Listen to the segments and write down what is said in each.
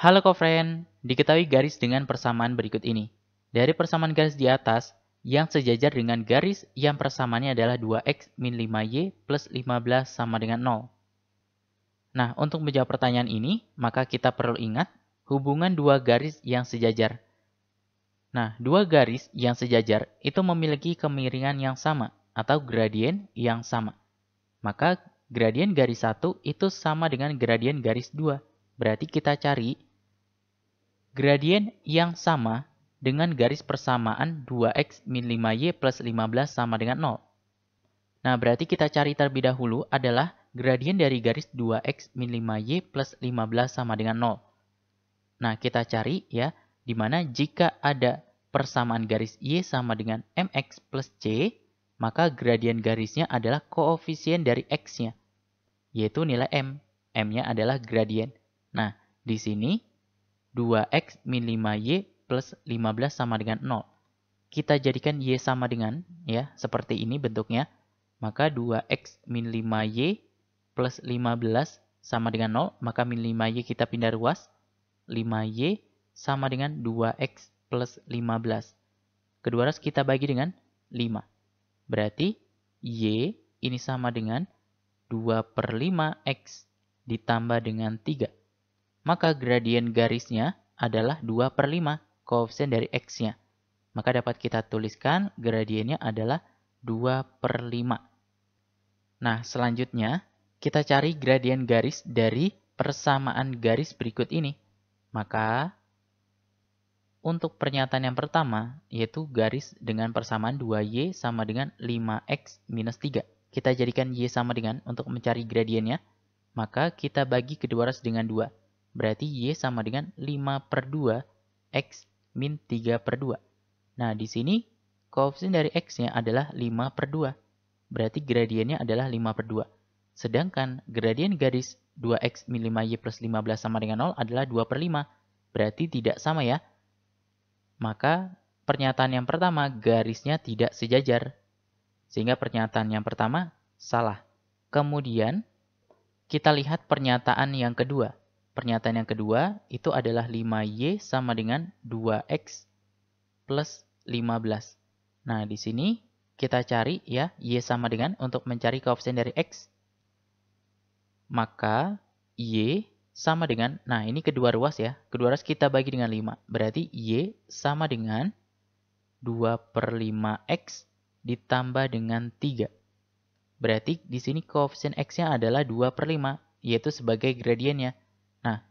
Halo kofren, diketahui garis dengan persamaan berikut ini. Dari persamaan garis di atas, yang sejajar dengan garis yang persamaannya adalah 2x min 5y plus 15 sama dengan 0. Nah, untuk menjawab pertanyaan ini, maka kita perlu ingat hubungan dua garis yang sejajar. Nah, dua garis yang sejajar itu memiliki kemiringan yang sama atau gradien yang sama. Maka gradien garis 1 itu sama dengan gradien garis 2. Berarti kita cari Gradien yang sama dengan garis persamaan 2x min 5y plus 15 sama dengan 0. Nah, berarti kita cari terlebih dahulu adalah gradien dari garis 2x min 5y plus 15 sama dengan 0. Nah, kita cari ya, di mana jika ada persamaan garis y sama dengan mx plus c, maka gradien garisnya adalah koefisien dari x-nya, yaitu nilai m. M-nya adalah gradien. Nah, di sini 2x min 5y plus 15 sama dengan 0. Kita jadikan y sama dengan, ya, seperti ini bentuknya. Maka 2x min 5y plus 15 sama dengan 0. Maka min 5y kita pindah ruas. 5y sama dengan 2x plus 15. Kedua ruas kita bagi dengan 5. Berarti y ini sama dengan 2 per 5x ditambah dengan 3 maka gradien garisnya adalah 2 per 5 koefisien dari x-nya. Maka dapat kita tuliskan gradiennya adalah 2 per 5. Nah, selanjutnya kita cari gradien garis dari persamaan garis berikut ini. Maka untuk pernyataan yang pertama, yaitu garis dengan persamaan 2y sama dengan 5x minus 3. Kita jadikan y sama dengan untuk mencari gradiennya, maka kita bagi kedua ras dengan 2. Berarti Y sama dengan 5 per 2 X min 3 per 2. Nah, di sini koefisien dari X-nya adalah 5 per 2. Berarti gradiennya adalah 5 per 2. Sedangkan gradien garis 2X min 5Y plus 15 sama dengan 0 adalah 2 per 5. Berarti tidak sama ya. Maka pernyataan yang pertama garisnya tidak sejajar. Sehingga pernyataan yang pertama salah. Kemudian kita lihat pernyataan yang kedua. Pernyataan yang kedua itu adalah 5Y sama dengan 2X plus 15. Nah, di sini kita cari ya, Y sama dengan untuk mencari koefisien dari X. Maka Y sama dengan, nah ini kedua ruas ya, kedua ruas kita bagi dengan 5. Berarti Y sama dengan 2 per 5X ditambah dengan 3. Berarti di sini koefisien X-nya adalah 2 per 5, yaitu sebagai gradiennya. Nah,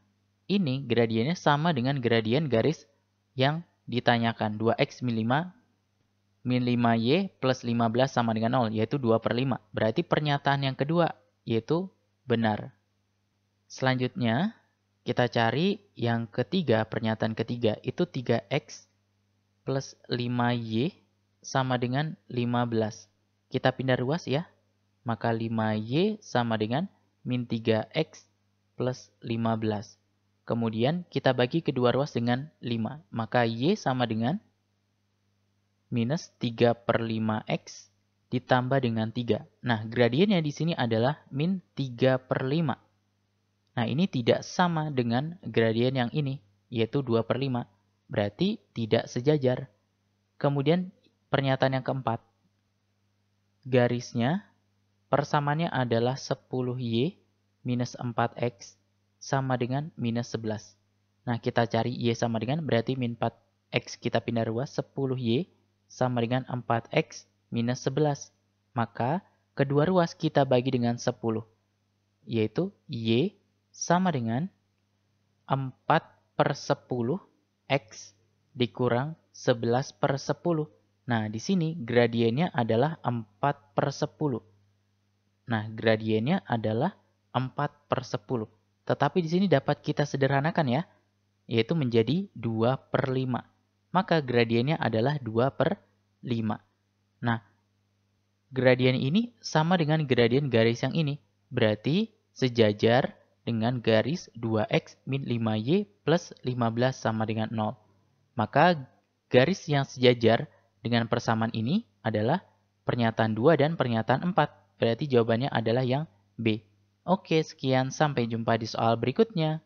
ini gradiennya sama dengan gradien garis yang ditanyakan 2x min 5 min 5y plus 15 sama dengan 0 yaitu 2 per 5. Berarti pernyataan yang kedua yaitu benar. Selanjutnya kita cari yang ketiga, pernyataan ketiga itu 3x plus 5y sama dengan 15. Kita pindah ruas ya, maka 5y sama dengan min 3x plus 15. Kemudian kita bagi kedua ruas dengan 5. Maka Y sama dengan minus 3 per 5X ditambah dengan 3. Nah, gradiennya di sini adalah min 3 per 5. Nah, ini tidak sama dengan gradien yang ini, yaitu 2 per 5. Berarti tidak sejajar. Kemudian pernyataan yang keempat. Garisnya, persamaannya adalah 10Y minus 4x sama dengan minus 11. Nah, kita cari y sama dengan, berarti min 4x kita pindah ruas, 10y sama dengan 4x minus 11. Maka, kedua ruas kita bagi dengan 10, yaitu y sama dengan 4 per 10 x dikurang 11 per 10. Nah, di sini gradiennya adalah 4 per 10. Nah, gradiennya adalah 4 per 10. Tetapi di sini dapat kita sederhanakan ya, yaitu menjadi 2 per 5. Maka gradiennya adalah 2 per 5. Nah, gradien ini sama dengan gradien garis yang ini. Berarti sejajar dengan garis 2x min 5y plus 15 sama dengan 0. Maka garis yang sejajar dengan persamaan ini adalah pernyataan 2 dan pernyataan 4. Berarti jawabannya adalah yang B. Oke, sekian. Sampai jumpa di soal berikutnya.